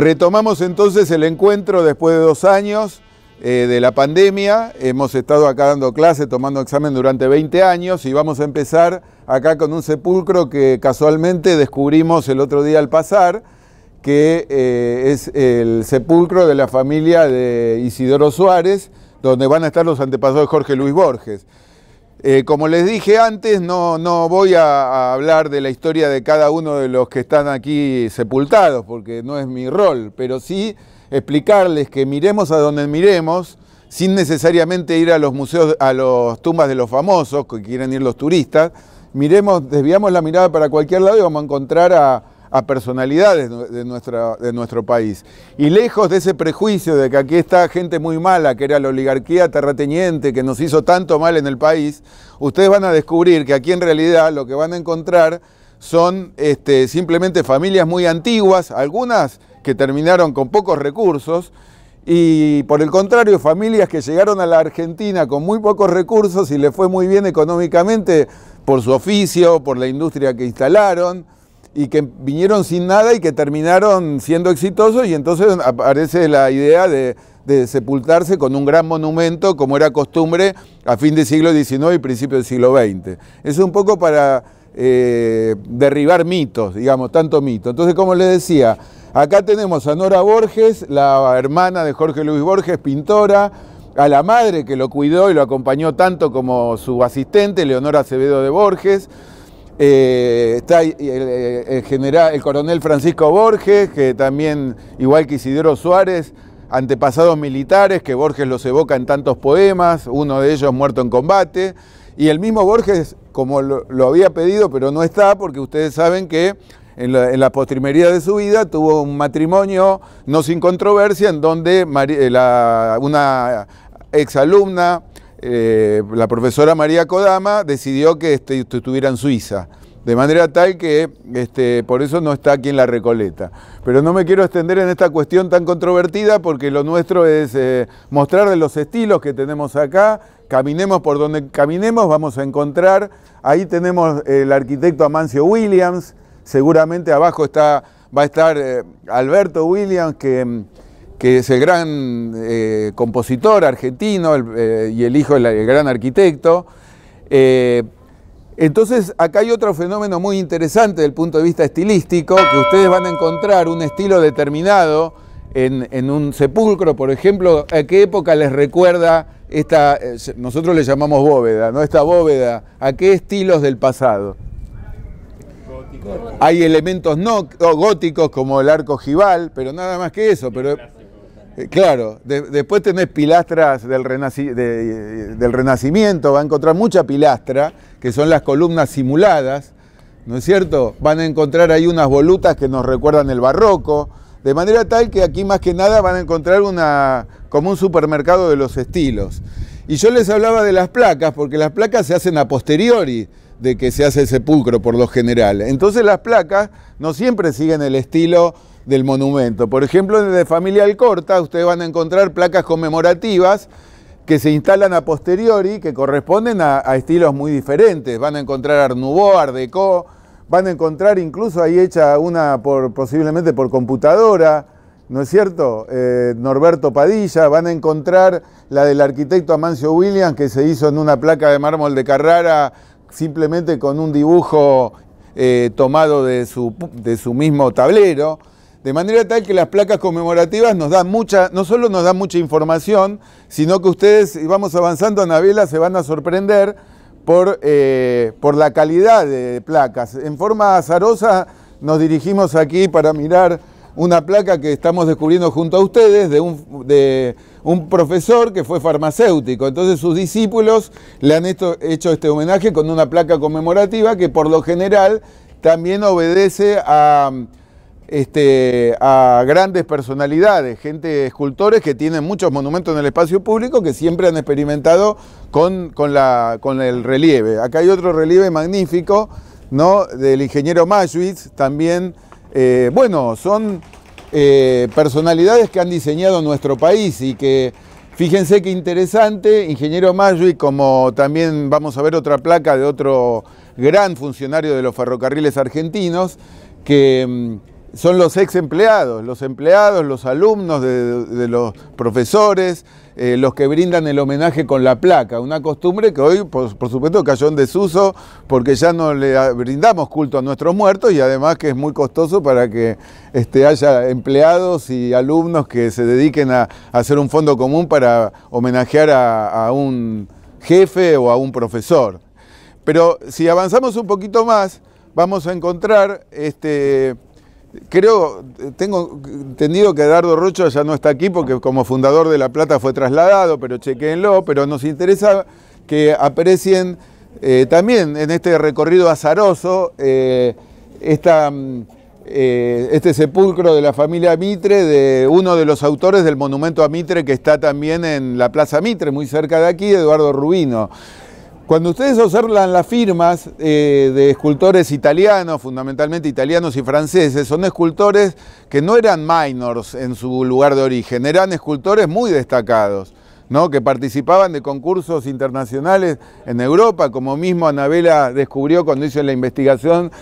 Retomamos entonces el encuentro después de dos años eh, de la pandemia. Hemos estado acá dando clase, tomando examen durante 20 años y vamos a empezar acá con un sepulcro que casualmente descubrimos el otro día al pasar, que eh, es el sepulcro de la familia de Isidoro Suárez, donde van a estar los antepasados de Jorge Luis Borges. Eh, como les dije antes, no, voy a, hablar de la historia de cada uno de los que están aquí sepultados, porque no es mi rol, pero sí explicarles que miremos a donde miremos, sin necesariamente ir a los museos, a las tumbas de los famosos, que quieren ir los turistas, miremos, desviamos la mirada para cualquier lado y vamos a encontrar a, a personalidades de, nuestro país. Y lejos de ese prejuicio de que aquí está gente muy mala, que era la oligarquía terrateniente, que nos hizo tanto mal en el país, ustedes van a descubrir que aquí en realidad lo que van a encontrar son este, simplemente familias muy antiguas, algunas que terminaron con pocos recursos, y por el contrario, familias que llegaron a la Argentina con muy pocos recursos y les fue muy bien económicamente por su oficio, por la industria que instalaron, y que vinieron sin nada y que terminaron siendo exitosos y entonces aparece la idea de, sepultarse con un gran monumento como era costumbre a fin del siglo XIX y principio del siglo XX. Es un poco para eh, derribar mitos, digamos, tanto mito. Entonces, como les decía, acá tenemos a Nora Borges, la hermana de Jorge Luis Borges, pintora, a la madre que lo cuidó y lo acompañó tanto como su asistente, Leonora Acevedo de Borges, eh, está el, eh, el coronel Francisco Borges, que también, igual que Isidoro Suárez, antepasados militares, que Borges los evoca en tantos poemas, uno de ellos muerto en combate. Y el mismo Borges, como lo, había pedido, pero no está, porque ustedes saben que en la, postrimería de su vida tuvo un matrimonio no sin controversia, en donde eh, una exalumna eh, la profesora María Kodama decidió que este, estuviera en Suiza. De manera tal que este, por eso no está aquí en la Recoleta. Pero no me quiero extender en esta cuestión tan controvertida porque lo nuestro es eh, mostrar de los estilos que tenemos acá. Caminemos por donde caminemos, vamos a encontrar. Ahí tenemos eh, el arquitecto Amancio Williams. Seguramente abajo está, va a estar Alberto Williams, que mm, que es el gran eh, compositor argentino eh, y el hijo del gran arquitecto. Eh, entonces, acá hay otro fenómeno muy interesante desde el punto de vista estilístico, que ustedes van a encontrar un estilo determinado en, un sepulcro, por ejemplo, a qué época les recuerda esta, nosotros le llamamos bóveda, ¿no? Esta bóveda, ¿a qué estilos del pasado? Hay elementos no góticos como el arco gival pero nada más que eso, pero eh, claro, después tenés pilastras del, eh, del, Renacimiento, va a encontrar mucha pilastra, que son las columnas simuladas, ¿no es cierto? Van a encontrar ahí unas volutas que nos recuerdan el barroco, de manera tal que aquí más que nada van a encontrar una, como un supermercado de los estilos. Y yo les hablaba de las placas, porque las placas se hacen a posteriori de que se hace el sepulcro por lo general. Entonces las placas no siempre siguen el estilo del monumento. Por ejemplo, de Familia Alcorta ustedes van a encontrar placas conmemorativas que se instalan a posteriori, que corresponden a, estilos muy diferentes. Van a encontrar Art Nouveau, Art Deco, van a encontrar incluso ahí hecha una por, posiblemente por computadora, ¿no es cierto? Eh, Norberto Padilla, van a encontrar la del arquitecto Amancio Williams que se hizo en una placa de mármol de Carrara simplemente con un dibujo eh, tomado de su mismo tablero. De manera tal que las placas conmemorativas nos dan mucha, no solo nos dan mucha información, sino que ustedes, y vamos avanzando, Anabela, se van a sorprender por, eh, por la calidad de placas. En forma azarosa nos dirigimos aquí para mirar una placa que estamos descubriendo junto a ustedes de un, de un profesor que fue farmacéutico. Entonces sus discípulos le han hecho este homenaje con una placa conmemorativa que por lo general también obedece a este, a grandes personalidades, gente, escultores que tienen muchos monumentos en el espacio público que siempre han experimentado con, con, el relieve. Acá hay otro relieve magnífico, ¿no? Del ingeniero Maschwitz, también, eh, bueno, son eh, personalidades que han diseñado nuestro país y que, fíjense qué interesante, ingeniero Maschwitz, como también vamos a ver otra placa de otro gran funcionario de los ferrocarriles argentinos, que mm, son los ex empleados, los empleados, los alumnos de, los profesores, eh, los que brindan el homenaje con la placa, una costumbre que hoy por, supuesto cayó en desuso porque ya no le brindamos culto a nuestros muertos y además que es muy costoso para que este, haya empleados y alumnos que se dediquen a, hacer un fondo común para homenajear a, a un jefe o a un profesor. Pero si avanzamos un poquito más, vamos a encontrar este, Creo, tengo entendido que Eduardo Rocha ya no está aquí porque como fundador de La Plata fue trasladado, pero chequenlo, pero nos interesa que aprecien eh, también en este recorrido azaroso eh, mm, eh, este sepulcro de la familia Mitre, de uno de los autores del monumento a Mitre que está también en la Plaza Mitre, muy cerca de aquí, Eduardo Rubino. Cuando ustedes observan las firmas eh, de escultores italianos, fundamentalmente italianos y franceses, son escultores que no eran minors en su lugar de origen, eran escultores muy destacados que participaban de concursos internacionales en Europa, como mismo Anabela descubrió cuando hizo la investigación.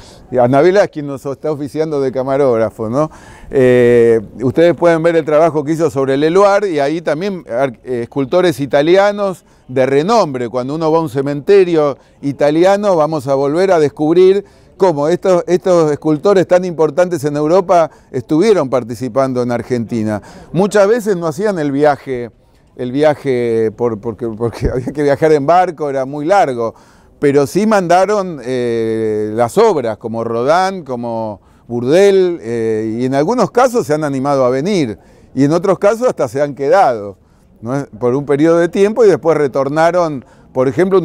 Anabela es quien nos está oficiando de camarógrafo. ¿no? Eh, ustedes pueden ver el trabajo que hizo sobre el Eluar y ahí también eh, escultores italianos de renombre. Cuando uno va a un cementerio italiano vamos a volver a descubrir cómo estos, estos, escultores tan importantes en Europa estuvieron participando en Argentina. Muchas veces no hacían el viaje el viaje, por, porque, porque, había que viajar en barco, era muy largo, pero sí mandaron eh, las obras, como Rodán, como Burdel, eh, y en algunos casos se han animado a venir, y en otros casos hasta se han quedado por un periodo de tiempo y después retornaron por ejemplo,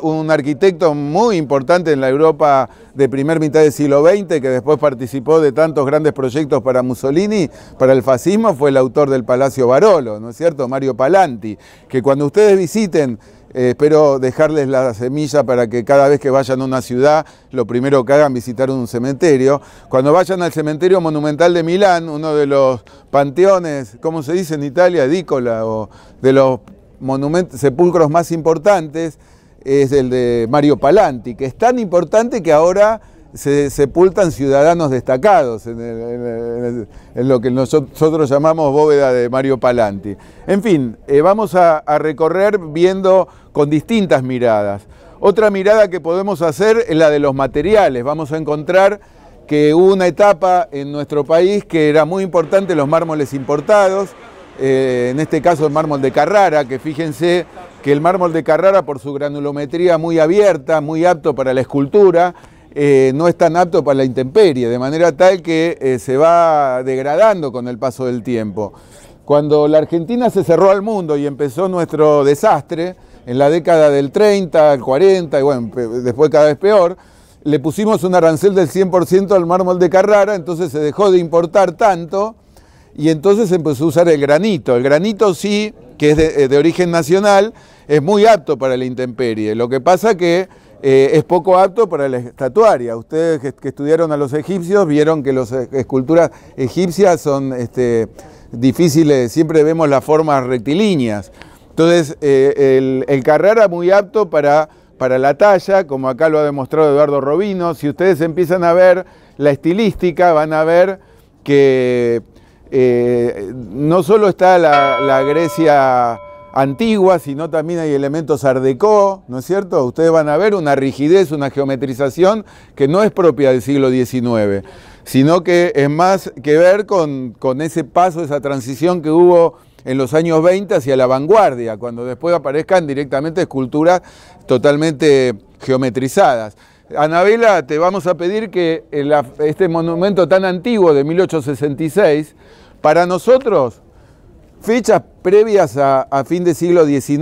un, arquitecto muy importante en la Europa de primera mitad del siglo XX, que después participó de tantos grandes proyectos para Mussolini, para el fascismo, fue el autor del Palacio Barolo, ¿no es cierto? Mario Palanti, que cuando ustedes visiten eh, espero dejarles la semilla para que cada vez que vayan a una ciudad, lo primero que hagan visitar un cementerio. Cuando vayan al cementerio monumental de Milán, uno de los panteones, ¿cómo se dice en Italia? Dícola, o de los monumentos, sepulcros más importantes es el de Mario Palanti, que es tan importante que ahora se sepultan ciudadanos destacados en, lo que nosotros llamamos bóveda de Mario Palanti. En fin, eh, vamos a, a recorrer viendo con distintas miradas. Otra mirada que podemos hacer es la de los materiales. Vamos a encontrar que hubo una etapa en nuestro país que era muy importante los mármoles importados, eh, en este caso el mármol de Carrara, que fíjense que el mármol de Carrara por su granulometría muy abierta, muy apto para la escultura, eh, no es tan apto para la intemperie, de manera tal que eh, se va degradando con el paso del tiempo. Cuando la Argentina se cerró al mundo y empezó nuestro desastre, en la década del 30, el 40, y bueno, después cada vez peor, le pusimos un arancel del 100% al mármol de Carrara, entonces se dejó de importar tanto y entonces empezó a usar el granito. El granito sí, que es de, eh, origen nacional, es muy apto para la intemperie. Lo que pasa que eh, es poco apto para la estatuaria. Ustedes que, estudiaron a los egipcios vieron que las eh, esculturas egipcias son este, difíciles, siempre vemos las formas rectilíneas. Entonces, el, el, Carrara muy apto para, para la talla, como acá lo ha demostrado Eduardo Robino. Si ustedes empiezan a ver la estilística, van a ver que eh, no solo está la, Grecia antigua, sino también hay elementos ardecó, ¿no es cierto? Ustedes van a ver una rigidez, una geometrización que no es propia del siglo XIX, sino que es más que ver con ese paso, esa transición que hubo en los años 20 hacia la vanguardia, cuando después aparezcan directamente esculturas totalmente geometrizadas. Anabela, te vamos a pedir que este monumento tan antiguo de 1866, para nosotros, fechas previas a, fin de siglo XIX,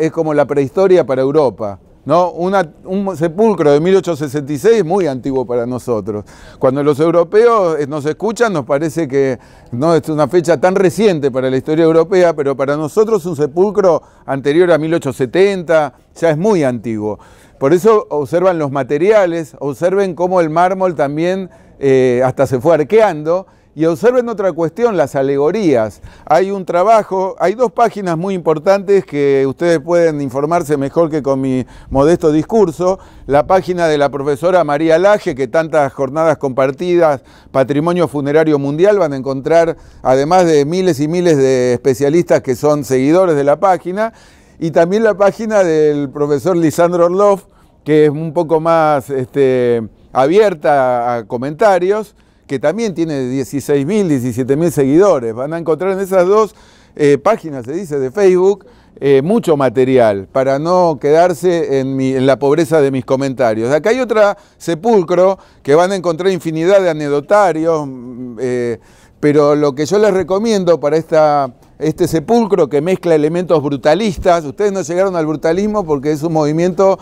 es como la prehistoria para Europa. ¿no? un sepulcro de 1866 es muy antiguo para nosotros. Cuando los europeos eh, nos escuchan nos parece que no es una fecha tan reciente para la historia europea, pero para nosotros un sepulcro anterior a 1870 ya es muy antiguo. Por eso observan los materiales, observen cómo el mármol también eh, hasta se fue arqueando. Y observen otra cuestión, las alegorías. Hay un trabajo, hay dos páginas muy importantes que ustedes pueden informarse mejor que con mi modesto discurso. La página de la profesora María Laje, que tantas jornadas compartidas, Patrimonio Funerario Mundial, van a encontrar, además de miles y miles de especialistas que son seguidores de la página, y también la página del profesor Lisandro Orlov, que es un poco más este, abierta a comentarios, que también tiene 16.000, 17.000 seguidores. Van a encontrar en esas dos eh, páginas, se dice, de Facebook, eh, mucho material para no quedarse en, la pobreza de mis comentarios. Acá hay otra sepulcro que van a encontrar infinidad de anedotarios, mm, eh, pero lo que yo les recomiendo para esta este sepulcro que mezcla elementos brutalistas. Ustedes no llegaron al brutalismo porque es un movimiento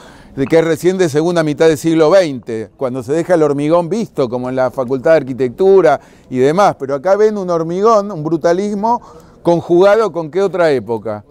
que es recién de segunda mitad del siglo XX, cuando se deja el hormigón visto, como en la Facultad de Arquitectura y demás. Pero acá ven un hormigón, un brutalismo, conjugado con qué otra época?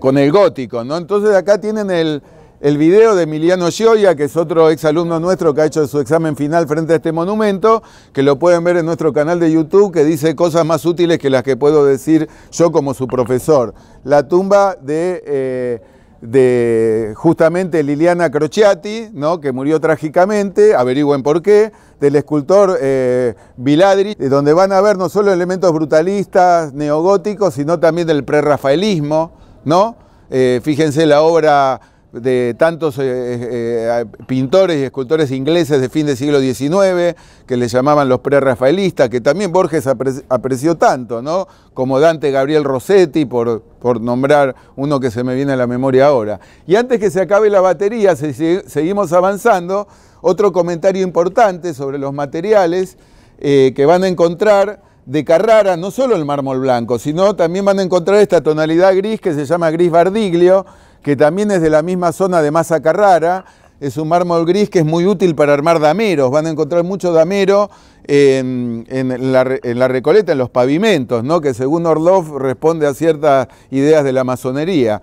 Con el gótico, ¿no? Entonces acá tienen el, el video de Emiliano Gioia, que es otro exalumno nuestro que ha hecho su examen final frente a este monumento, que lo pueden ver en nuestro canal de YouTube, que dice cosas más útiles que las que puedo decir yo como su profesor. La tumba de... Eh, justamente Liliana Crociati, ¿no? que murió trágicamente, averigüen por qué, del escultor eh, donde van a ver no solo elementos brutalistas, neogóticos, sino también del prerrafaelismo, ¿no? Eh, fíjense la obra de tantos eh, eh, eh, pintores y escultores ingleses de fin del siglo XIX, que les llamaban los prerrafaelistas, que también Borges apreció tanto, ¿no? Como Dante Gabriel Rossetti, por, por, nombrar uno que se me viene a la memoria ahora. Y antes que se acabe la batería, seguimos avanzando, otro comentario importante sobre los materiales que van a encontrar de Carrara, no solo el mármol blanco, sino también van a encontrar esta tonalidad gris que se llama gris bardiglio, que también es de la misma zona de masa carrara, es un mármol gris que es muy útil para armar dameros, van a encontrar mucho damero en, la, recoleta, en los pavimentos, ¿no? que según Orlov responde a ciertas ideas de la masonería.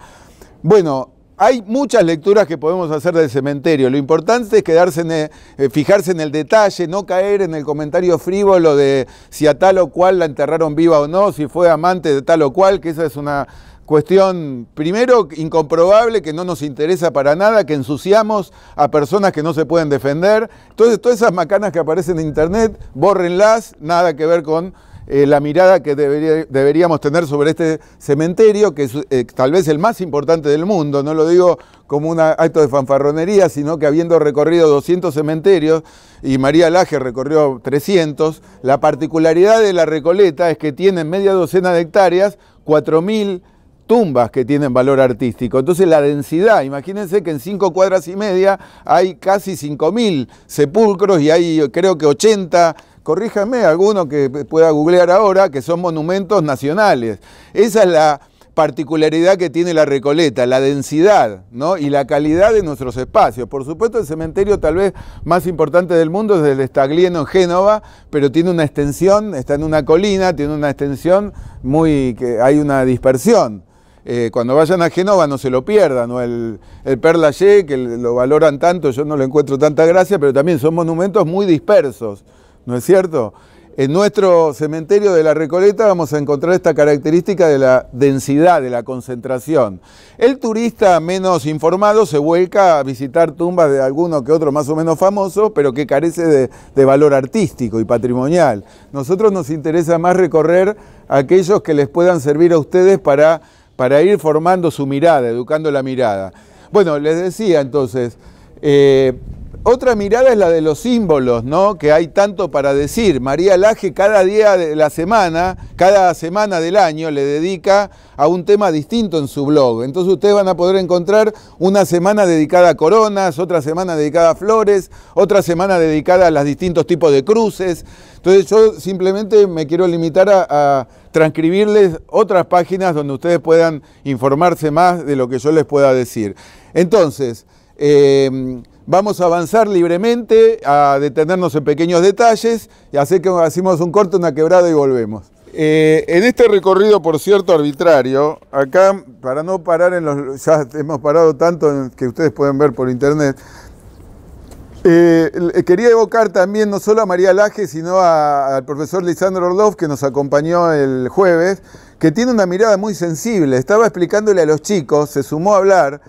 Bueno, hay muchas lecturas que podemos hacer del cementerio. Lo importante es quedarse en e, eh, fijarse en el detalle, no caer en el comentario frívolo de si a tal o cual la enterraron viva o no, si fue amante de tal o cual, que esa es una Cuestión, primero, incomprobable, que no nos interesa para nada, que ensuciamos a personas que no se pueden defender. Entonces, todas esas macanas que aparecen en Internet, bórrenlas, nada que ver con eh, la mirada que deberíamos tener sobre este cementerio, que es eh, tal vez el más importante del mundo. No lo digo como un acto de fanfarronería, sino que habiendo recorrido 200 cementerios y María Laje recorrió 300, la particularidad de la Recoleta es que tiene media docena de hectáreas, 4000 tumbas que tienen valor artístico. Entonces la densidad, imagínense que en cinco cuadras y media hay casi 5.000 sepulcros y hay creo que 80 corríjame alguno que pueda googlear ahora, que son monumentos nacionales. Esa es la particularidad que tiene la Recoleta, la densidad y la calidad de nuestros espacios. Por supuesto, el cementerio tal vez más importante del mundo es el de Staglieno en Génova, pero tiene una extensión, está en una colina, tiene una extensión muy que hay una dispersión. Eh, cuando vayan a Genova no se lo pierdan, o el, Perla Perlaché, que lo valoran tanto, yo no lo encuentro tanta gracia, pero también son monumentos muy dispersos, ¿no es cierto? En nuestro cementerio de la Recoleta vamos a encontrar esta característica de la densidad, de la concentración. El turista menos informado se vuelca a visitar tumbas de alguno que otro más o menos famoso, pero que carece de, de valor artístico y patrimonial. Nosotros nos interesa más recorrer aquellos que les puedan servir a ustedes para para ir formando su mirada, educando la mirada. Bueno, les decía entonces, eh, otra mirada es la de los símbolos, ¿no? Que hay tanto para decir. María Laje cada día de la semana, cada semana del año, le dedica a un tema distinto en su blog. Entonces ustedes van a poder encontrar una semana dedicada a coronas, otra semana dedicada a flores, otra semana dedicada a los distintos tipos de cruces. Entonces yo simplemente me quiero limitar a, transcribirles otras páginas donde ustedes puedan informarse más de lo que yo les pueda decir. Entonces, eh, Vamos a avanzar libremente, a detenernos en pequeños detalles y hacer que hacemos un corto, una quebrada y volvemos. Eh, en este recorrido, por cierto, arbitrario, acá, para no parar en los... ya hemos parado tanto que ustedes pueden ver por internet, eh, quería evocar también no solo a María Laje, sino al profesor Lisandro Orlov, que nos acompañó el jueves, que tiene una mirada muy sensible. Estaba explicándole a los chicos, se sumó a hablar,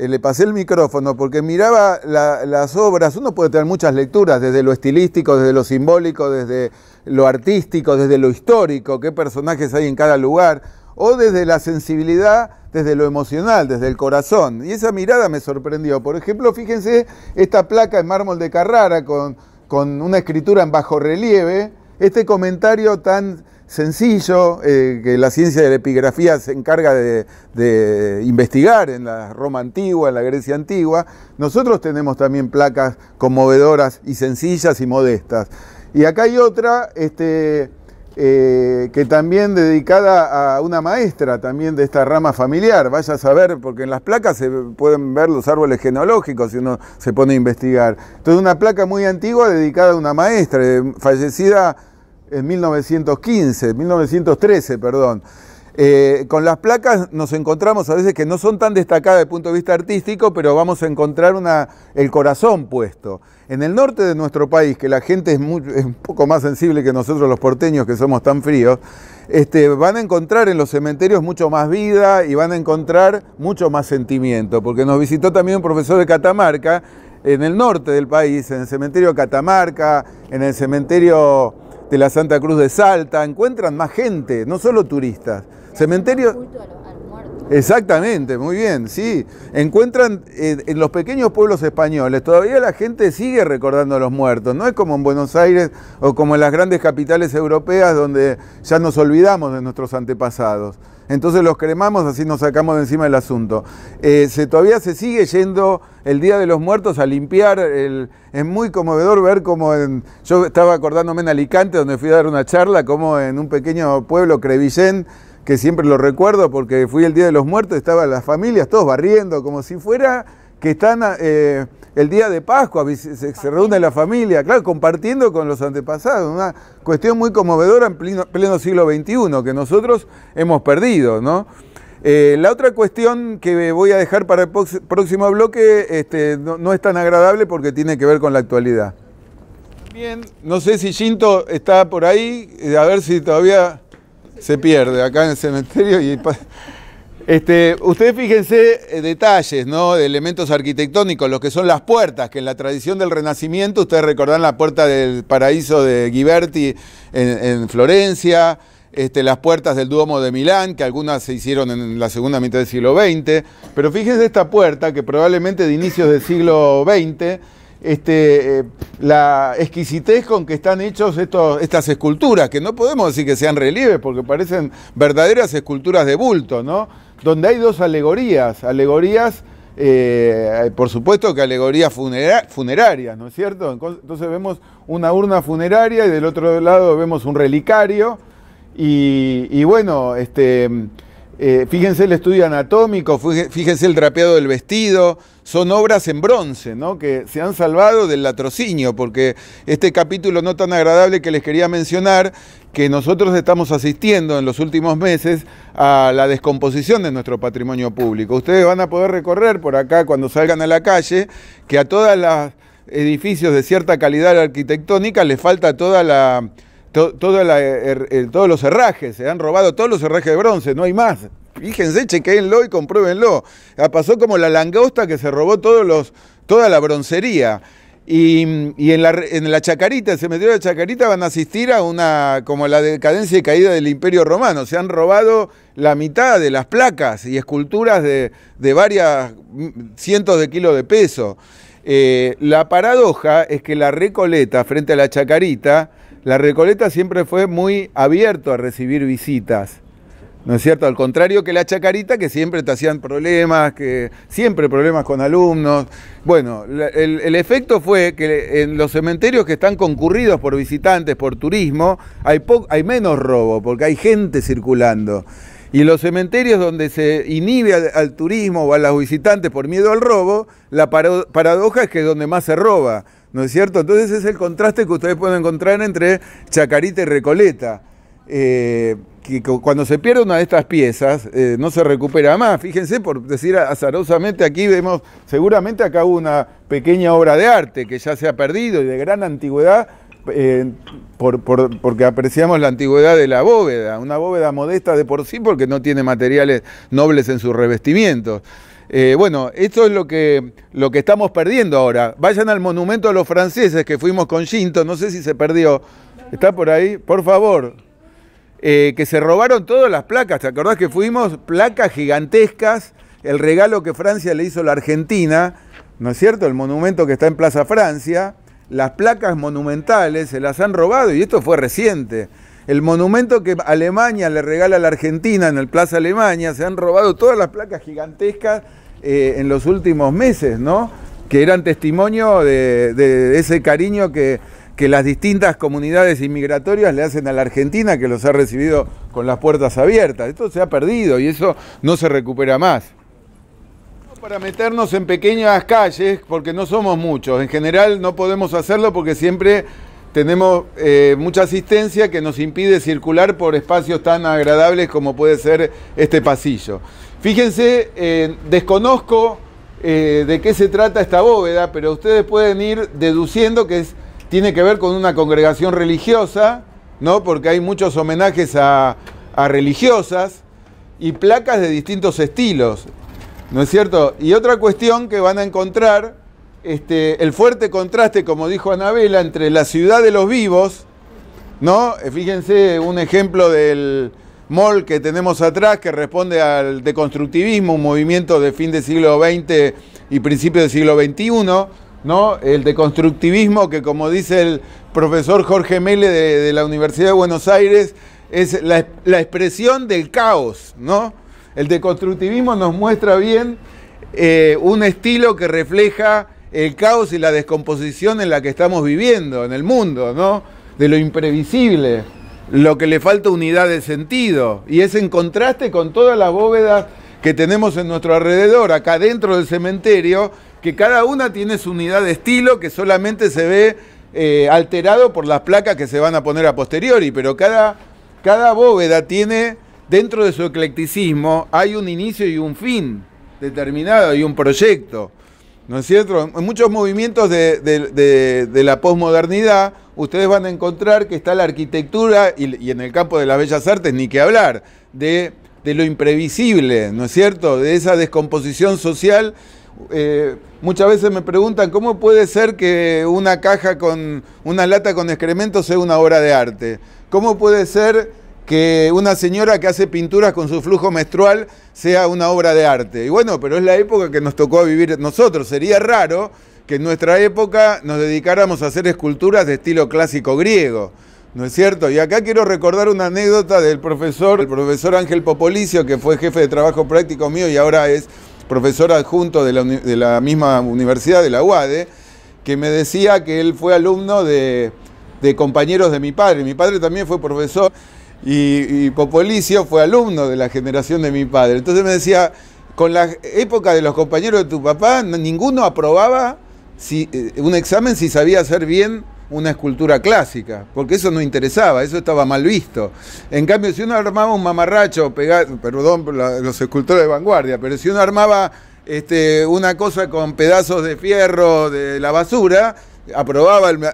eh, le pasé el micrófono porque miraba las obras, uno puede tener muchas lecturas, desde lo estilístico, desde lo simbólico, desde lo artístico, desde lo histórico, qué personajes hay en cada lugar, o desde la sensibilidad, desde lo emocional, desde el corazón. Y esa mirada me sorprendió. Por ejemplo, fíjense esta placa en mármol de Carrara con, con una escritura en bajo relieve, este comentario tan sencillo eh, que la ciencia de la epigrafía se encarga de, investigar en la Roma antigua, en la Grecia antigua. Nosotros tenemos también placas conmovedoras y sencillas y modestas. Y acá hay otra este, eh, que también dedicada a una maestra también de esta rama familiar. Vaya a saber, porque en las placas se pueden ver los árboles genealógicos si uno se pone a investigar. Entonces una placa muy antigua dedicada a una maestra, eh, fallecida en 1915, 1913, perdón. Eh, con las placas nos encontramos a veces que no son tan destacadas desde el punto de vista artístico, pero vamos a encontrar el corazón puesto. En el norte de nuestro país, que la gente es, un poco más sensible que nosotros los porteños que somos tan fríos, este, van a encontrar en los cementerios mucho más vida y van a encontrar mucho más sentimiento, porque nos visitó también un profesor de Catamarca, en el norte del país, en el cementerio Catamarca, en el cementerio de la Santa Cruz de Salta, encuentran más gente, no solo turistas. Cementerios... Exactamente, muy bien, sí. Encuentran eh, en los pequeños pueblos españoles, todavía la gente sigue recordando a los muertos, no es como en Buenos Aires o como en las grandes capitales europeas donde ya nos olvidamos de nuestros antepasados entonces los cremamos, así nos sacamos de encima el asunto. Eh, se, todavía se sigue yendo el Día de los Muertos a limpiar, es muy conmovedor ver cómo, en, yo estaba acordándome en Alicante, donde fui a dar una charla, como en un pequeño pueblo, Crevillén, que siempre lo recuerdo porque fui el Día de los Muertos, estaban las familias todos barriendo, como si fuera que están ah, eh, el día de Pascua, se, reúne la familia, claro, compartiendo con los antepasados, una cuestión muy conmovedora en pleno, siglo XXI, que nosotros hemos perdido, ¿no? Eh, la otra cuestión que voy a dejar para el próximo bloque este, no, es tan agradable porque tiene que ver con la actualidad. Bien, no sé si Shinto está por ahí, eh, a ver si todavía se pierde acá en el cementerio y... Este, ustedes fíjense eh, detalles, ¿no? De elementos arquitectónicos, lo que son las puertas, que en la tradición del Renacimiento, ustedes recordarán la puerta del paraíso de Ghiberti en, Florencia, este, las puertas del Duomo de Milán, que algunas se hicieron en la segunda mitad del siglo XX, pero fíjense esta puerta, que probablemente de inicios del siglo XX, este, eh, la exquisitez con que están hechos estas esculturas, que no podemos decir que sean relieves, porque parecen verdaderas esculturas de bulto, ¿no? donde hay dos alegorías, alegorías, eh, por supuesto que alegorías funerarias, ¿no es cierto? Entonces vemos una urna funeraria y del otro lado vemos un relicario y, bueno, este, eh, fíjense el estudio anatómico, fíjense el trapeado del vestido, son obras en bronce, ¿no? que se han salvado del latrocinio, porque este capítulo no tan agradable que les quería mencionar, que nosotros estamos asistiendo en los últimos meses a la descomposición de nuestro patrimonio público. Ustedes van a poder recorrer por acá cuando salgan a la calle, que a todos los edificios de cierta calidad arquitectónica les falta toda la, er, er, todos los herrajes, se han robado todos los herrajes de bronce, no hay más fíjense, chequenlo y compruébenlo. Ah, pasó como la langosta que se robó toda la broncería. Y, en, la, en, Chacarita, el cementerio de la Chacarita van a asistir a una, como la decadencia y caída del Imperio Romano. Se han robado la mitad de las placas y esculturas de, de varias mm, cientos de kilos de peso. Eh, la paradoja es que la Recoleta, frente a la Chacarita, la Recoleta siempre fue muy abierto a recibir visitas. ¿No es cierto? Al contrario que la chacarita, que siempre te hacían problemas, que siempre problemas con alumnos. Bueno, el, efecto fue que en los cementerios que están concurridos por visitantes, por turismo, hay, hay menos robo, porque hay gente circulando. Y los cementerios donde se inhibe al, turismo o a los visitantes por miedo al robo, la paradoja es que es donde más se roba, ¿no es cierto? Entonces es el contraste que ustedes pueden encontrar entre Chacarita y Recoleta. Eh, cuando se pierde una de estas piezas eh, no se recupera más. Fíjense, por decir azarosamente, aquí vemos seguramente acá una pequeña obra de arte que ya se ha perdido y de gran antigüedad, eh, porque apreciamos la antigüedad de la bóveda, una bóveda modesta de por sí porque no tiene materiales nobles en sus revestimientos. Eh, bueno, esto es lo que, estamos perdiendo ahora. Vayan al monumento a los franceses que fuimos con Ginto, no sé si se perdió. ¿Está por ahí? Por favor. Eh, que se robaron todas las placas. ¿Te acordás que fuimos? Placas gigantescas, el regalo que Francia le hizo a la Argentina, ¿no es cierto? El monumento que está en Plaza Francia, las placas monumentales se las han robado y esto fue reciente. El monumento que Alemania le regala a la Argentina en el Plaza Alemania, se han robado todas las placas gigantescas eh, en los últimos meses, ¿no? Que eran testimonio de ese cariño que que las distintas comunidades inmigratorias le hacen a la Argentina, que los ha recibido con las puertas abiertas. Esto se ha perdido y eso no se recupera más. Para meternos en pequeñas calles, porque no somos muchos, en general no podemos hacerlo porque siempre tenemos eh, mucha asistencia que nos impide circular por espacios tan agradables como puede ser este pasillo. Fíjense, eh, desconozco eh, de qué se trata esta bóveda, pero ustedes pueden ir deduciendo que es tiene que ver con una congregación religiosa, ¿no? Porque hay muchos homenajes a, religiosas y placas de distintos estilos, ¿no es cierto? Y otra cuestión que van a encontrar, este, el fuerte contraste, como dijo Anabela, entre la ciudad de los vivos, ¿no? Eh, fíjense un ejemplo del mall que tenemos atrás que responde al deconstructivismo, un movimiento de fin del siglo XX y principio del siglo XXI, el deconstructivismo que, como dice el profesor Jorge Mele de, la Universidad de Buenos Aires, es la, expresión del caos, ¿no? El deconstructivismo nos muestra bien eh, un estilo que refleja el caos y la descomposición en la que estamos viviendo en el mundo, De lo imprevisible, lo que le falta unidad de sentido. Y es en contraste con todas las bóvedas que tenemos en nuestro alrededor, acá dentro del cementerio, que cada una tiene su unidad de estilo que solamente se ve eh, alterado por las placas que se van a poner a posteriori, pero cada, cada bóveda tiene, dentro de su eclecticismo, hay un inicio y un fin determinado y un proyecto. ¿No es cierto? En muchos movimientos de, la posmodernidad, ustedes van a encontrar que está la arquitectura, y, en el campo de las bellas artes, ni que hablar, de, de lo imprevisible, ¿no es cierto? De esa descomposición social eh, muchas veces me preguntan cómo puede ser que una caja con una lata con excrementos sea una obra de arte. ¿Cómo puede ser que una señora que hace pinturas con su flujo menstrual sea una obra de arte? Y bueno, pero es la época que nos tocó vivir nosotros. Sería raro que en nuestra época nos dedicáramos a hacer esculturas de estilo clásico griego. ¿No es cierto? Y acá quiero recordar una anécdota del profesor, el profesor Ángel Popolicio, que fue jefe de trabajo práctico mío y ahora es profesor adjunto de la, misma universidad, de la UADE, que me decía que él fue alumno de, compañeros de mi padre. Mi padre también fue profesor y, Popolicio fue alumno de la generación de mi padre. Entonces me decía, con la época de los compañeros de tu papá, ninguno aprobaba si, eh, un examen si sabía hacer bien una escultura clásica, porque eso no interesaba, eso estaba mal visto. En cambio, si uno armaba un mamarracho, perdón los escultores de vanguardia, pero si uno armaba este, una cosa con pedazos de fierro de la basura, aprobaba el,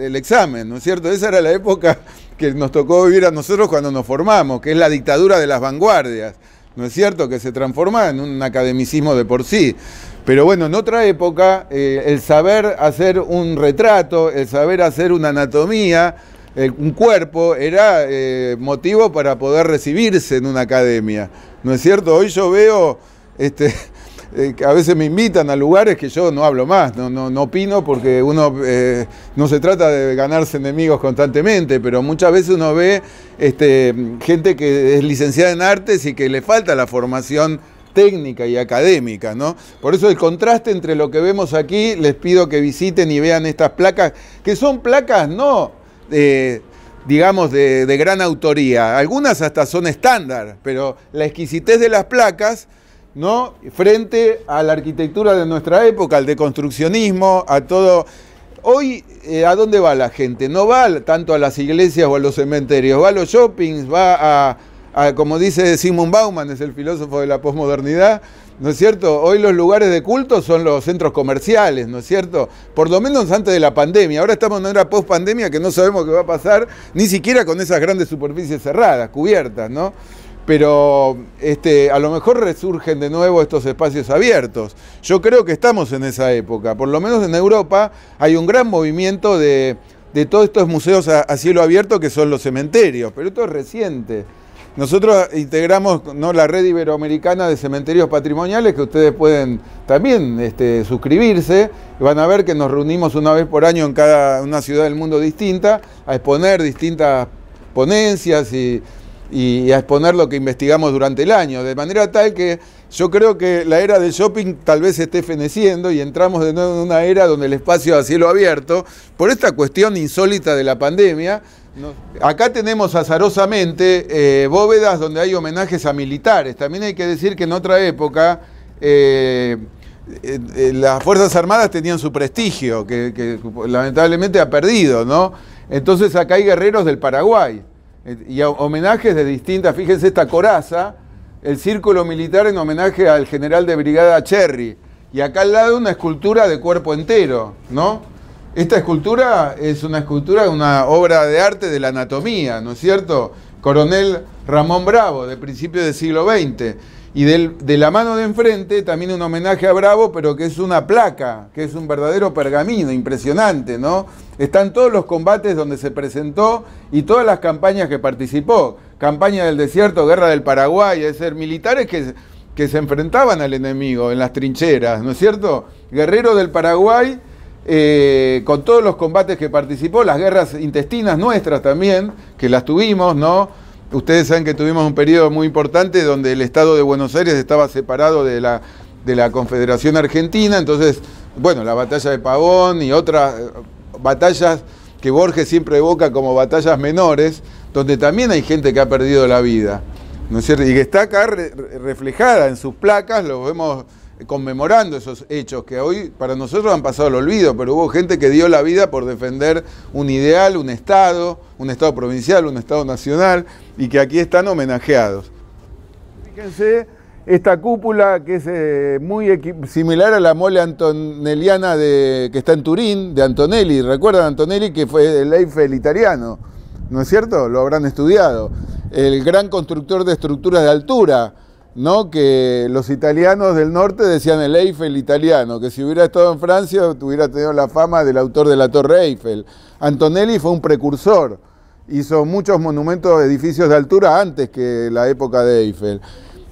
el, examen, ¿no es cierto? Esa era la época que nos tocó vivir a nosotros cuando nos formamos, que es la dictadura de las vanguardias. ¿no es cierto? Que se transforma en un academicismo de por sí. Pero bueno, en otra época, eh, el saber hacer un retrato, el saber hacer una anatomía, un cuerpo, era eh, motivo para poder recibirse en una academia. ¿No es cierto? Hoy yo veo este, eh, a veces me invitan a lugares que yo no hablo más, no, opino porque uno eh, no se trata de ganarse enemigos constantemente, pero muchas veces uno ve este, gente que es licenciada en artes y que le falta la formación técnica y académica, Por eso el contraste entre lo que vemos aquí, les pido que visiten y vean estas placas, que son placas no, digamos, de gran autoría, algunas hasta son estándar, pero la exquisitez de las placas ¿no? Frente a la arquitectura de nuestra época, al deconstruccionismo, a todo. Hoy, eh, ¿a dónde va la gente? No va tanto a las iglesias o a los cementerios, va a los shoppings, va a, como dice Simon Bauman, es el filósofo de la posmodernidad, ¿no es cierto? Hoy los lugares de culto son los centros comerciales, ¿no es cierto? Por lo menos antes de la pandemia. Ahora estamos en una post-pandemia que no sabemos qué va a pasar, ni siquiera con esas grandes superficies cerradas, cubiertas, ¿no? pero este, a lo mejor resurgen de nuevo estos espacios abiertos. Yo creo que estamos en esa época, por lo menos en Europa hay un gran movimiento de, todos estos museos a, cielo abierto que son los cementerios, pero esto es reciente. Nosotros integramos ¿no? la red iberoamericana de cementerios patrimoniales que ustedes pueden también este, suscribirse. Van a ver que nos reunimos una vez por año en cada una ciudad del mundo distinta a exponer distintas ponencias y y a exponer lo que investigamos durante el año. De manera tal que yo creo que la era del shopping tal vez esté feneciendo y entramos de nuevo en una era donde el espacio a cielo abierto, por esta cuestión insólita de la pandemia, Acá tenemos azarosamente eh, bóvedas donde hay homenajes a militares. También hay que decir que en otra época eh, eh, las Fuerzas Armadas tenían su prestigio, que, que lamentablemente ha perdido, ¿no? Entonces acá hay guerreros del Paraguay y homenajes de distintas, fíjense esta coraza, el círculo militar en homenaje al general de brigada Cherry. Y acá al lado una escultura de cuerpo entero, ¿no? Esta escultura es una escultura, una obra de arte de la anatomía, ¿no es cierto? Coronel Ramón Bravo, de principios del siglo XX. Y de la mano de enfrente, también un homenaje a Bravo, pero que es una placa, que es un verdadero pergamino, impresionante, ¿no? Están todos los combates donde se presentó y todas las campañas que participó. Campaña del desierto, guerra del Paraguay, es ser militares que, que se enfrentaban al enemigo en las trincheras, ¿no es cierto? Guerrero del Paraguay, eh, con todos los combates que participó, las guerras intestinas nuestras también, que las tuvimos, ¿no? Ustedes saben que tuvimos un periodo muy importante donde el Estado de Buenos Aires estaba separado de la, de la Confederación Argentina, entonces, bueno, la batalla de Pavón y otras eh, batallas que Borges siempre evoca como batallas menores, donde también hay gente que ha perdido la vida, ¿no es cierto? Y que está acá reflejada en sus placas, lo vemos conmemorando esos hechos que hoy para nosotros han pasado al olvido, pero hubo gente que dio la vida por defender un ideal, un Estado, un Estado provincial, un Estado nacional, y que aquí están homenajeados. Fíjense esta cúpula que es eh, muy similar a la mole antonelliana de, que está en Turín, de Antonelli. ¿Recuerdan Antonelli que fue el Eiffel italiano? ¿No es cierto? Lo habrán estudiado. El gran constructor de estructuras de altura que los italianos del norte decían el Eiffel italiano, que si hubiera estado en Francia hubiera tenido la fama del autor de la Torre Eiffel. Antonelli fue un precursor, hizo muchos monumentos, edificios de altura antes que la época de Eiffel.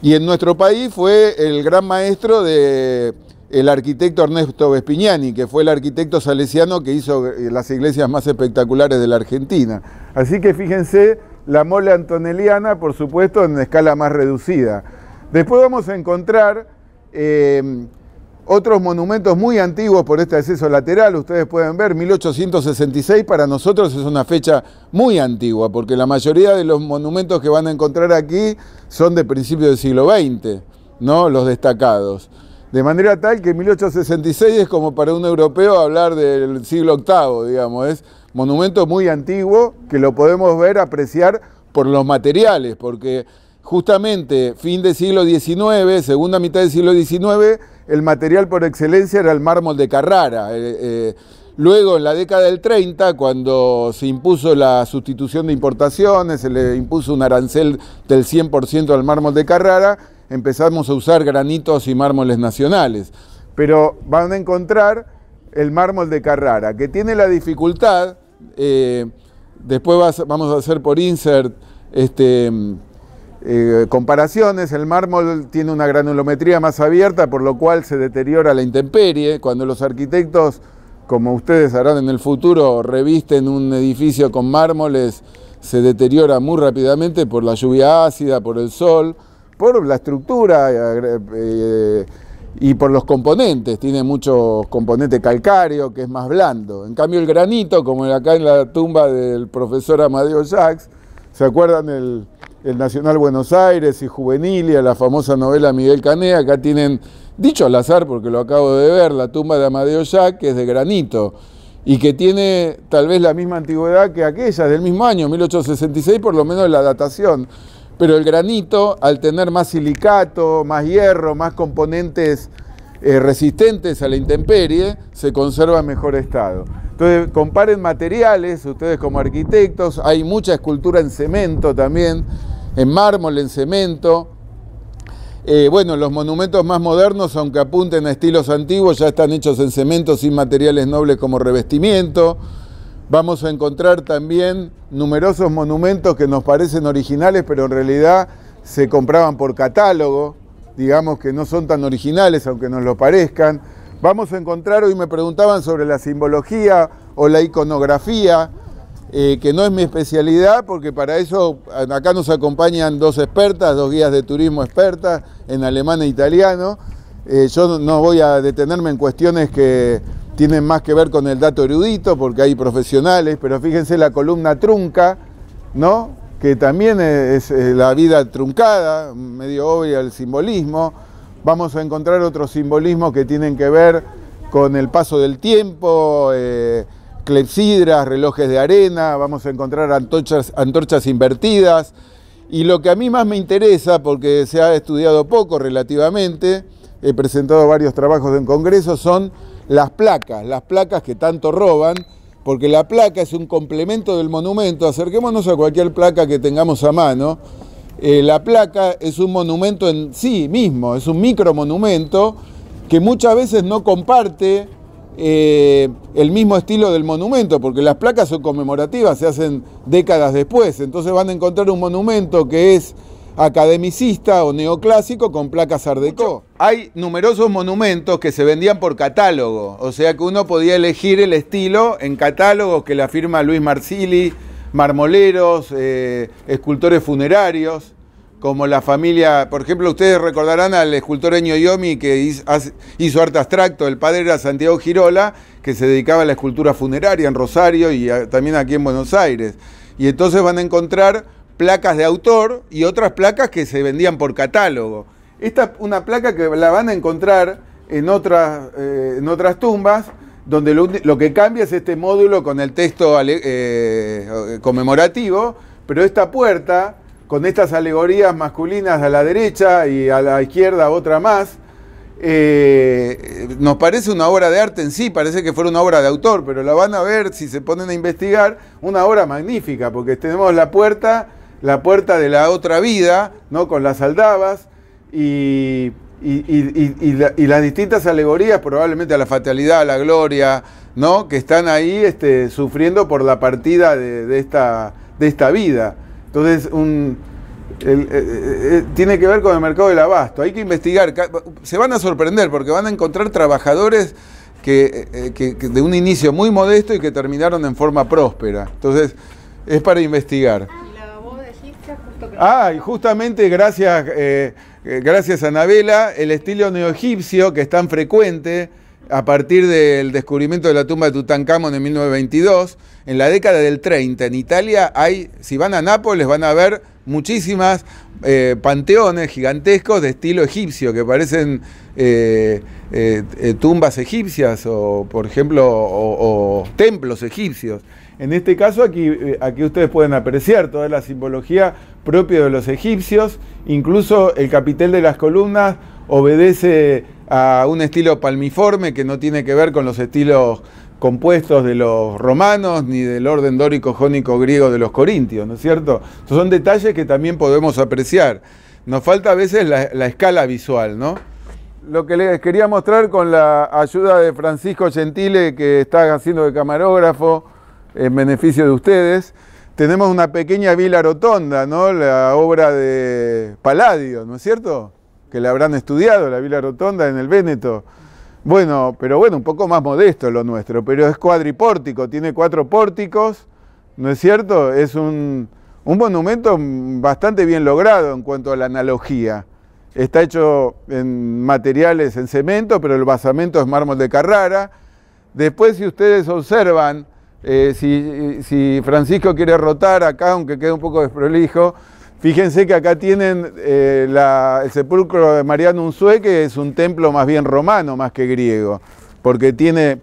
Y en nuestro país fue el gran maestro de el arquitecto Ernesto Vespignani, que fue el arquitecto salesiano que hizo eh, las iglesias más espectaculares de la Argentina. Así que fíjense, la mole antonelliana, por supuesto, en escala más reducida. Después vamos a encontrar em, otros monumentos muy antiguos por este acceso lateral. Ustedes pueden ver, 1866 para nosotros es una fecha muy antigua, porque la mayoría de los monumentos que van a encontrar aquí son de principios del siglo XX, ¿no? los destacados. De manera tal que 1866 es como para un europeo hablar del siglo VIII, digamos, es monumento muy antiguo que lo podemos ver, apreciar por los materiales, porque justamente fin del siglo XIX, segunda mitad del siglo XIX, el material por excelencia era el mármol de Carrara. Eh, eh, luego, en la década del 30, cuando se impuso la sustitución de importaciones, se le impuso un arancel del 100% al mármol de Carrara, empezamos a usar granitos y mármoles nacionales. Pero van a encontrar el mármol de Carrara, que tiene la dificultad, eh, después vamos a hacer por insert este, eh, comparaciones, el mármol tiene una granulometría más abierta, por lo cual se deteriora la intemperie. Cuando los arquitectos, como ustedes harán en el futuro, revisten un edificio con mármoles, se deteriora muy rápidamente por la lluvia ácida, por el sol, por la estructura. Eh, eh, y por los componentes, tiene muchos componentes calcáreos, que es más blando. En cambio el granito, como acá en la tumba del profesor Amadeo Jacques, ¿se acuerdan el, el Nacional Buenos Aires y Juvenilia, la famosa novela Miguel Cané, acá tienen, dicho al azar porque lo acabo de ver, la tumba de Amadeo Jacques que es de granito y que tiene tal vez la misma antigüedad que aquella, del mismo año, 1866, por lo menos la datación. Pero el granito, al tener más silicato, más hierro, más componentes eh, resistentes a la intemperie, se conserva en mejor estado. Entonces, comparen materiales, ustedes como arquitectos, hay mucha escultura en cemento también, en mármol, en cemento. Eh, bueno, los monumentos más modernos, aunque apunten a estilos antiguos, ya están hechos en cemento sin materiales nobles como revestimiento. Vamos a encontrar también numerosos monumentos que nos parecen originales, pero en realidad se compraban por catálogo, digamos que no son tan originales, aunque nos lo parezcan. Vamos a encontrar, hoy me preguntaban sobre la simbología o la iconografía. Eh, que no es mi especialidad, porque para eso acá nos acompañan dos expertas, dos guías de turismo expertas, en alemán e italiano. Eh, yo no voy a detenerme en cuestiones que tienen más que ver con el dato erudito, porque hay profesionales, pero fíjense la columna trunca, ¿no? que también es, la vida truncada, medio obvia el simbolismo. Vamos a encontrar otros simbolismos que tienen que ver con el paso del tiempo. Eh, clepsidras, relojes de arena, vamos a encontrar antorchas, invertidas. Y lo que a mí más me interesa, porque se ha estudiado poco relativamente, he presentado varios trabajos en Congreso, son las placas, las placas que tanto roban, porque la placa es un complemento del monumento. Acerquémonos a cualquier placa que tengamos a mano. Eh, la placa es un monumento en sí mismo, es un micromonumento que muchas veces no comparte eh, el mismo estilo del monumento, porque las placas son conmemorativas, se hacen décadas después. Entonces van a encontrar un monumento que es academicista o neoclásico con placas Art Hay numerosos monumentos que se vendían por catálogo, o sea que uno podía elegir el estilo en catálogos que la firma Luis Marsili, marmoleros, eh, escultores funerarios como la familia, por ejemplo, ustedes recordarán al escultor Eño Yomi que hizo, arte abstracto, el padre era Santiago Girola, que se dedicaba a la escultura funeraria en Rosario y también aquí en Buenos Aires. Y entonces van a encontrar placas de autor y otras placas que se vendían por catálogo. Esta una placa que la van a encontrar en otras, eh, en otras tumbas, donde lo, que cambia es este módulo con el texto eh, conmemorativo, pero esta puerta con estas alegorías masculinas a la derecha y a la izquierda otra más. Eh, nos parece una obra de arte en sí, parece que fuera una obra de autor, pero la van a ver si se ponen a investigar, una obra magnífica, porque tenemos la puerta, la puerta de la otra vida, ¿no? Con las aldabas y, las distintas alegorías, probablemente a la fatalidad, a la gloria, ¿no? Que están ahí este, sufriendo por la partida de, esta, de esta vida. Entonces, un, eh, eh, eh, tiene que ver con el mercado del abasto. Hay que investigar. Se van a sorprender porque van a encontrar trabajadores que, de un inicio muy modesto y que terminaron en forma próspera. Entonces, es para investigar. Ah, ah y justamente gracias, gracias a Anabela, el estilo neoegipcio que es tan frecuente a partir del descubrimiento de la tumba de Tutankamón en 1922, en la década del 30 en Italia hay, si van a Nápoles van a ver muchísimas eh, panteones gigantescos de estilo egipcio que parecen eh, eh, tumbas egipcias o, por ejemplo, o, templos egipcios. En este caso aquí, aquí ustedes pueden apreciar toda la simbología propia de los egipcios, incluso el capitel de las columnas obedece a un estilo palmiforme que no tiene que ver con los estilos compuestos de los romanos ni del orden dórico jónico griego de los corintios, ¿no es cierto? son detalles que también podemos apreciar. Nos falta a veces la, la escala visual, ¿no? Lo que les quería mostrar con la ayuda de Francisco Gentile, que está haciendo de camarógrafo en beneficio de ustedes, tenemos una pequeña vila rotonda, ¿no? La obra de Palladio, ¿no es cierto? que la habrán estudiado, la Vila Rotonda en el Véneto. Bueno, pero bueno, un poco más modesto lo nuestro, pero es cuadripórtico, tiene cuatro pórticos, ¿no es cierto? Es un, monumento bastante bien logrado en cuanto a la analogía. Está hecho en materiales en cemento, pero el basamento es mármol de Carrara. Después, si ustedes observan, eh, si, si Francisco quiere rotar acá, aunque quede un poco desprolijo, Fíjense que acá tienen eh, el sepulcro de Mariano Unzué, que es un templo más bien romano más que griego, porque tiene,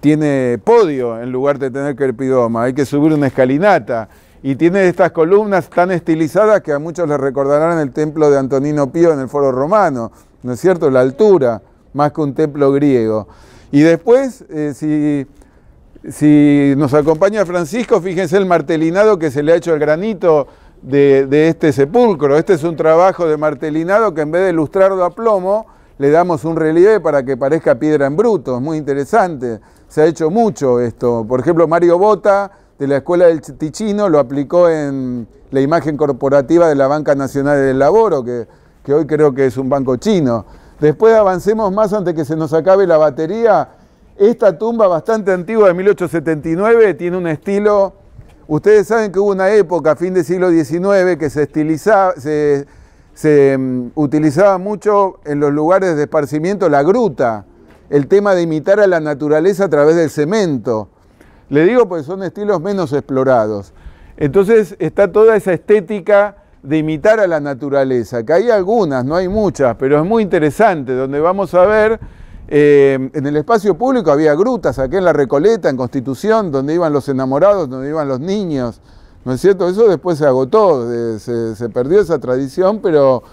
tiene podio en lugar de tener crepidoma, hay que subir una escalinata. Y tiene estas columnas tan estilizadas que a muchos les recordarán el templo de Antonino Pío en el Foro Romano, ¿no es cierto? La altura, más que un templo griego. Y después, eh, si si nos acompaña Francisco, fíjense el martelinado que se le ha hecho el granito de, este sepulcro. Este es un trabajo de martelinado que en vez de ilustrarlo a plomo, le damos un relieve para que parezca piedra en bruto. Es muy interesante. Se ha hecho mucho esto. Por ejemplo, Mario Bota, de la Escuela del Tichino, lo aplicó en la imagen corporativa de la Banca Nacional del Laboro, que, que hoy creo que es un banco chino. Después avancemos más antes que se nos acabe la batería. Esta tumba bastante antigua de 1879 tiene un estilo Ustedes saben que hubo una época, a fin del siglo XIX, que se se, mm, utilizaba mucho en los lugares de esparcimiento la gruta, el tema de imitar a la naturaleza a través del cemento. Le digo porque son estilos menos explorados. Entonces está toda esa estética de imitar a la naturaleza, que hay algunas, no hay muchas, pero es muy interesante, donde vamos a ver eh, en el espacio público había grutas, aquí en La Recoleta, en Constitución, donde iban los enamorados, donde iban los niños, ¿no es cierto? Eso después se agotó, se, perdió esa tradición, pero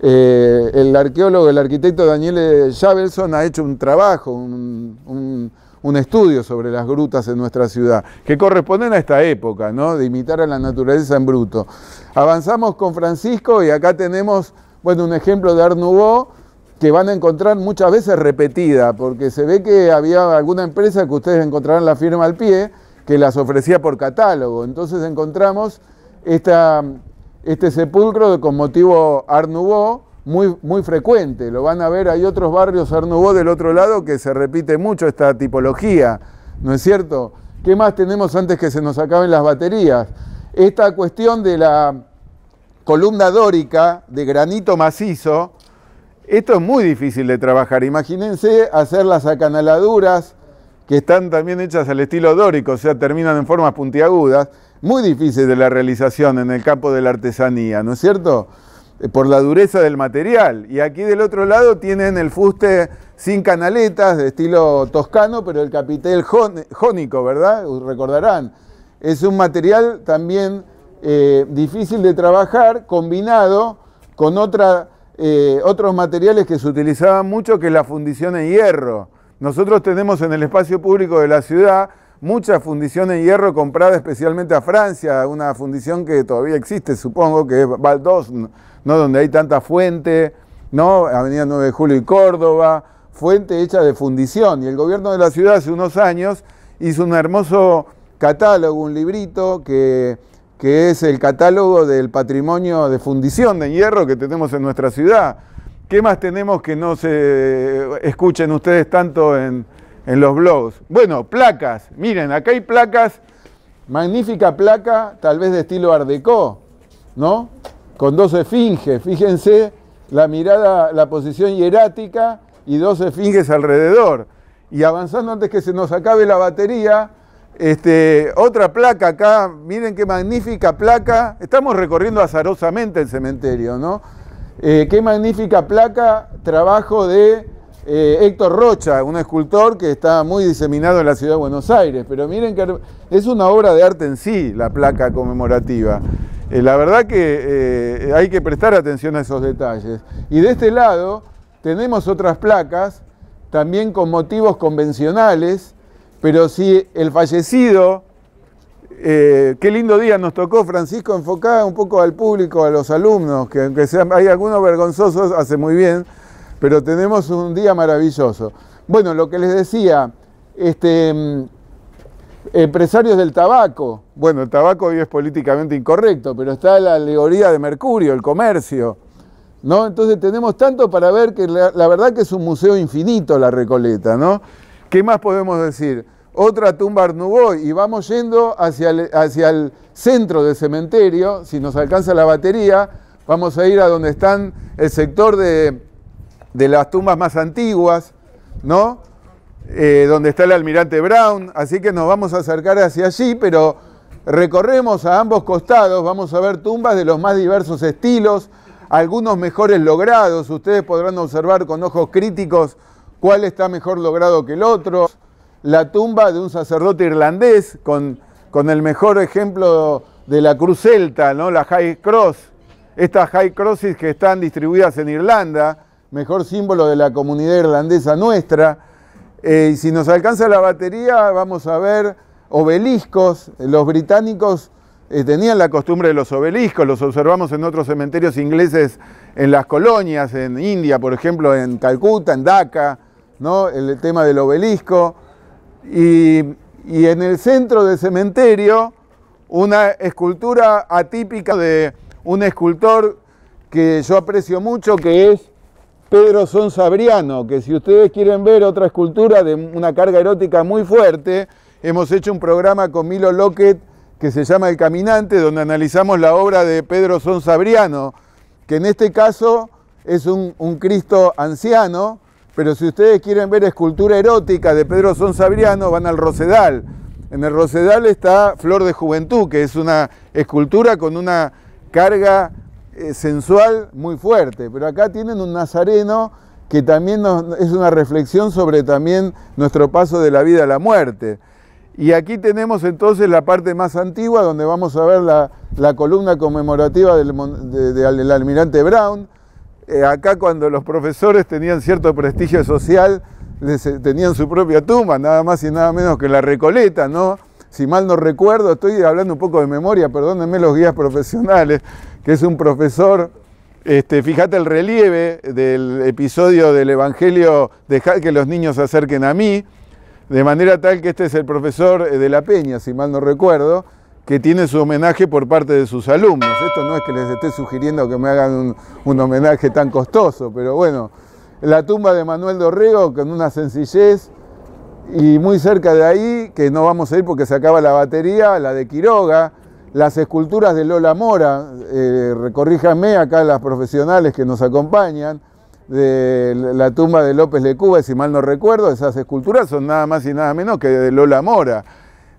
eh, el arqueólogo, el arquitecto Daniel Javelson ha hecho un trabajo, un, estudio sobre las grutas en nuestra ciudad, que corresponden a esta época, ¿no? De imitar a la naturaleza en bruto. Avanzamos con Francisco y acá tenemos, bueno, un ejemplo de Art Nouveau, que van a encontrar muchas veces repetida, porque se ve que había alguna empresa que ustedes encontrarán la firma al pie, que las ofrecía por catálogo. Entonces encontramos esta, este sepulcro con motivo Art muy, muy frecuente. Lo van a ver, hay otros barrios Art del otro lado que se repite mucho esta tipología, ¿no es cierto? ¿Qué más tenemos antes que se nos acaben las baterías? Esta cuestión de la columna dórica de granito macizo, esto es muy difícil de trabajar. Imagínense hacer las acanaladuras que están también hechas al estilo dórico, o sea, terminan en formas puntiagudas, muy difícil de la realización en el campo de la artesanía, ¿no es cierto? Eh, por la dureza del material. Y aquí del otro lado tienen el fuste sin canaletas, de estilo toscano, pero el capitel jónico, ¿verdad? Recordarán. Es un material también eh, difícil de trabajar, combinado con otra eh, otros materiales que se utilizaban mucho, que es la fundición en hierro. Nosotros tenemos en el espacio público de la ciudad mucha fundición en hierro comprada especialmente a Francia, una fundición que todavía existe, supongo, que es Valdós, ¿no? donde hay tanta fuente, ¿no? Avenida 9 de Julio y Córdoba, fuente hecha de fundición. Y el gobierno de la ciudad hace unos años hizo un hermoso catálogo, un librito que que es el catálogo del patrimonio de fundición de hierro que tenemos en nuestra ciudad. ¿Qué más tenemos que no se escuchen ustedes tanto en, en los blogs? Bueno, placas. Miren, acá hay placas, magnífica placa, tal vez de estilo Art Deco, ¿no? Con dos esfinges, fíjense la mirada, la posición hierática y dos esfinges alrededor. Y avanzando antes que se nos acabe la batería, este, otra placa acá, miren qué magnífica placa. Estamos recorriendo azarosamente el cementerio, ¿no? Eh, qué magnífica placa, trabajo de eh, Héctor Rocha, un escultor que está muy diseminado en la ciudad de Buenos Aires. Pero miren que es una obra de arte en sí, la placa conmemorativa. Eh, la verdad que hay que prestar atención a esos detalles. Y de este lado tenemos otras placas, también con motivos convencionales pero si el fallecido, eh, qué lindo día nos tocó, Francisco, enfocar un poco al público, a los alumnos, que aunque sean, hay algunos vergonzosos, hace muy bien, pero tenemos un día maravilloso. Bueno, lo que les decía, este, mm, empresarios del tabaco, bueno, el tabaco hoy es políticamente incorrecto, pero está la alegoría de Mercurio, el comercio, ¿no? Entonces tenemos tanto para ver que la, la verdad que es un museo infinito la Recoleta, ¿no? ¿Qué más podemos decir? Otra tumba Arnuboy y vamos yendo hacia el, hacia el centro del cementerio, si nos alcanza la batería, vamos a ir a donde están el sector de, las tumbas más antiguas, ¿no? Eh, donde está el almirante Brown, así que nos vamos a acercar hacia allí, pero recorremos a ambos costados, vamos a ver tumbas de los más diversos estilos, algunos mejores logrados, ustedes podrán observar con ojos críticos cuál está mejor logrado que el otro. La tumba de un sacerdote irlandés con, el mejor ejemplo de la cruz celta, ¿no? la High Cross. Estas High Crosses que están distribuidas en Irlanda, mejor símbolo de la comunidad irlandesa nuestra. Eh, y si nos alcanza la batería, vamos a ver obeliscos. Los británicos eh, tenían la costumbre de los obeliscos, los observamos en otros cementerios ingleses en las colonias, en India, por ejemplo, en Calcuta, en Dhaka el tema del obelisco, y, en el centro del cementerio una escultura atípica de un escultor que yo aprecio mucho, que es Pedro Sonsabriano, que si ustedes quieren ver otra escultura de una carga erótica muy fuerte, hemos hecho un programa con Milo Lockett que se llama El Caminante, donde analizamos la obra de Pedro Sonsabriano, que en este caso es un Cristo anciano pero si ustedes quieren ver escultura erótica de Pedro Sonsabriano, van al Rosedal. En el Rosedal está Flor de Juventud, que es una escultura con una carga eh, sensual muy fuerte. Pero acá tienen un nazareno que también es una reflexión sobre también nuestro paso de la vida a la muerte. Y aquí tenemos entonces la parte más antigua, donde vamos a ver la, columna conmemorativa del, del almirante Brown eh, acá cuando los profesores tenían cierto prestigio social, eh, tenían su propia tumba, nada más y nada menos que la Recoleta, ¿no? Si mal no recuerdo, estoy hablando un poco de memoria, perdónenme los guías profesionales, que es un profesor este, fíjate el relieve del episodio del Evangelio, dejad que los niños se acerquen a mí, de manera tal que este es el profesor eh, de la Peña, si mal no recuerdo, que tiene su homenaje por parte de sus alumnos. Esto no es que les esté sugiriendo que me hagan un, homenaje tan costoso, pero bueno, la tumba de Manuel Dorrego con una sencillez y muy cerca de ahí, que no vamos a ir porque se acaba la batería, la de Quiroga, las esculturas de Lola Mora, eh, recorríjame acá las profesionales que nos acompañan, de la tumba de López de Cuba, si mal no recuerdo, esas esculturas son nada más y nada menos que de Lola Mora.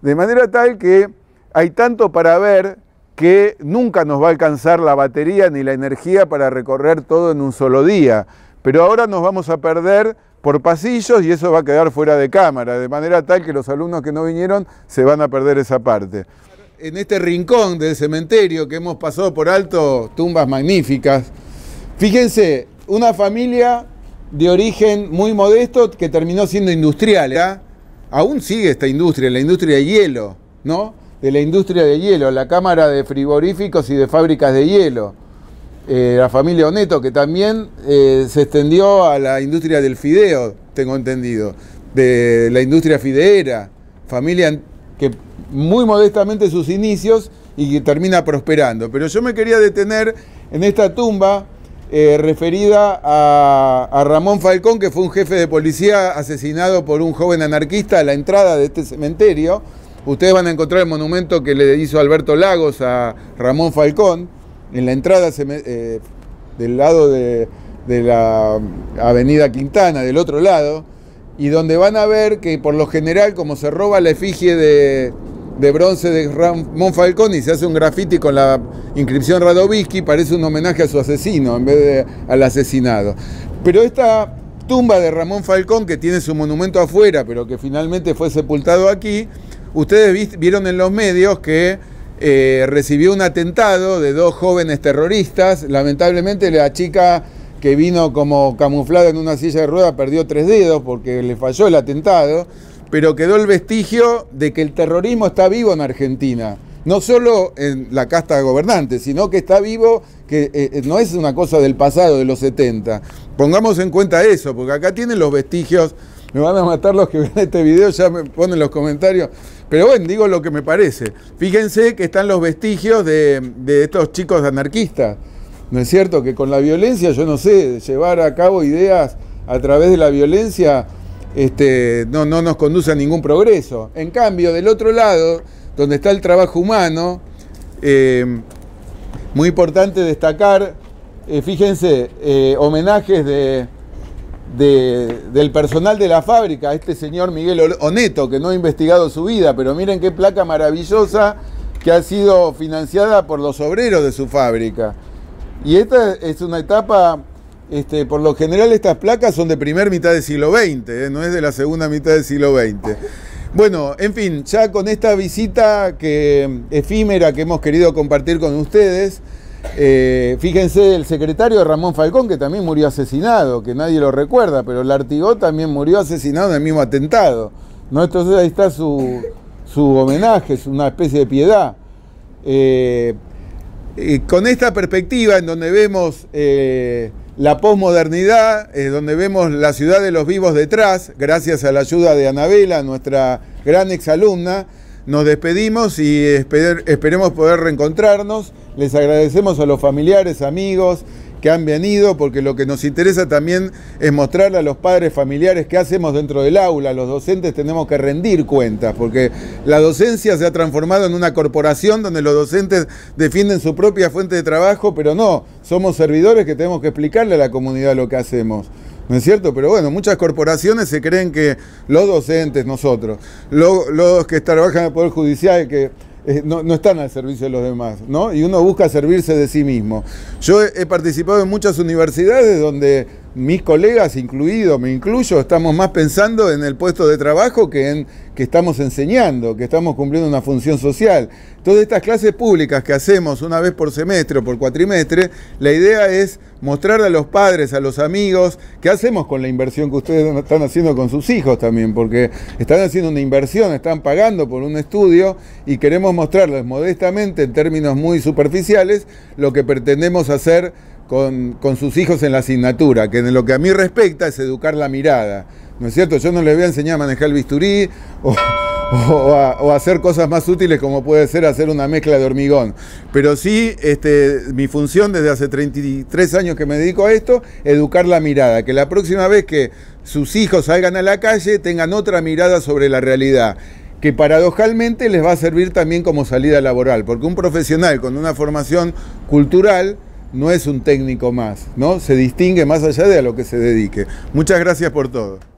De manera tal que hay tanto para ver que nunca nos va a alcanzar la batería ni la energía para recorrer todo en un solo día. Pero ahora nos vamos a perder por pasillos y eso va a quedar fuera de cámara, de manera tal que los alumnos que no vinieron se van a perder esa parte. En este rincón del cementerio que hemos pasado por alto, tumbas magníficas, fíjense, una familia de origen muy modesto que terminó siendo industrial, ¿eh? aún sigue esta industria, la industria de hielo, ¿no? de la industria de hielo, la Cámara de Frigoríficos y de Fábricas de Hielo, eh, la familia Oneto, que también eh, se extendió a la industria del fideo, tengo entendido, de la industria fideera, familia que muy modestamente sus inicios y que termina prosperando. Pero yo me quería detener en esta tumba eh, referida a, Ramón Falcón, que fue un jefe de policía asesinado por un joven anarquista a la entrada de este cementerio Ustedes van a encontrar el monumento que le hizo Alberto Lagos a Ramón Falcón. En la entrada eh, del lado de, la avenida Quintana, del otro lado, y donde van a ver que por lo general, como se roba la efigie de, bronce de Ramón Falcón y se hace un graffiti con la inscripción Radovisky, parece un homenaje a su asesino en vez de al asesinado. Pero esta tumba de Ramón Falcón, que tiene su monumento afuera, pero que finalmente fue sepultado aquí, Ustedes vieron en los medios que eh, recibió un atentado de dos jóvenes terroristas. Lamentablemente la chica que vino como camuflada en una silla de ruedas perdió tres dedos porque le falló el atentado, pero quedó el vestigio de que el terrorismo está vivo en Argentina no solo en la casta gobernante, sino que está vivo, que eh, eh, no es una cosa del pasado, de los 70. Pongamos en cuenta eso, porque acá tienen los vestigios, me van a matar los que ven este video, ya me ponen los comentarios, pero bueno, digo lo que me parece. Fíjense que están los vestigios de, estos chicos anarquistas. ¿No es cierto? Que con la violencia, yo no sé, llevar a cabo ideas a través de la violencia este, no, no nos conduce a ningún progreso. En cambio, del otro lado, donde está el trabajo humano, eh, muy importante destacar, eh, fíjense, eh, homenajes de del personal de la fábrica, este señor Miguel Oneto, que no ha investigado su vida, pero miren qué placa maravillosa que ha sido financiada por los obreros de su fábrica. Y esta es una etapa, este, por lo general estas placas son de primera mitad del siglo XX, ¿eh? no es de la segunda mitad del siglo XX. Bueno, en fin, ya con esta visita que, efímera que hemos querido compartir con ustedes, eh, fíjense, el secretario Ramón Falcón, que también murió asesinado, que nadie lo recuerda, pero Lartigó también murió asesinado en el mismo atentado. Entonces ahí está su, homenaje, es una especie de piedad. Eh, con esta perspectiva en donde vemos eh, la posmodernidad, donde vemos la ciudad de los vivos detrás, gracias a la ayuda de Anabela, nuestra gran exalumna, nos despedimos y esperemos poder reencontrarnos les agradecemos a los familiares, amigos que han venido, porque lo que nos interesa también es mostrarle a los padres familiares qué hacemos dentro del aula. Los docentes tenemos que rendir cuentas, porque la docencia se ha transformado en una corporación donde los docentes defienden su propia fuente de trabajo, pero no, somos servidores que tenemos que explicarle a la comunidad lo que hacemos. ¿No es cierto? Pero bueno, muchas corporaciones se creen que los docentes, nosotros, los, que trabajan en el Poder Judicial, que eh, no, están al servicio de los demás, ¿no? Y uno busca servirse de sí mismo. Yo he participado en muchas universidades donde mis colegas incluidos, me incluyo, estamos más pensando en el puesto de trabajo que en que estamos enseñando, que estamos cumpliendo una función social. Todas estas clases públicas que hacemos una vez por semestre o por cuatrimestre, la idea es mostrar a los padres, a los amigos, qué hacemos con la inversión que ustedes están haciendo con sus hijos también, porque están haciendo una inversión, están pagando por un estudio y queremos mostrarles modestamente, en términos muy superficiales, lo que pretendemos hacer con, sus hijos en la asignatura, que en lo que a mí respecta es educar la mirada. ¿No es cierto? Yo no les voy a enseñar a manejar el bisturí o, a, hacer cosas más útiles como puede ser hacer una mezcla de hormigón. Pero sí, este, mi función desde hace 33 años que me dedico a esto, educar la mirada. Que la próxima vez que sus hijos salgan a la calle tengan otra mirada sobre la realidad que paradojalmente les va a servir también como salida laboral, porque un profesional con una formación cultural no es un técnico más, ¿no? Se distingue más allá de a lo que se dedique. Muchas gracias por todo.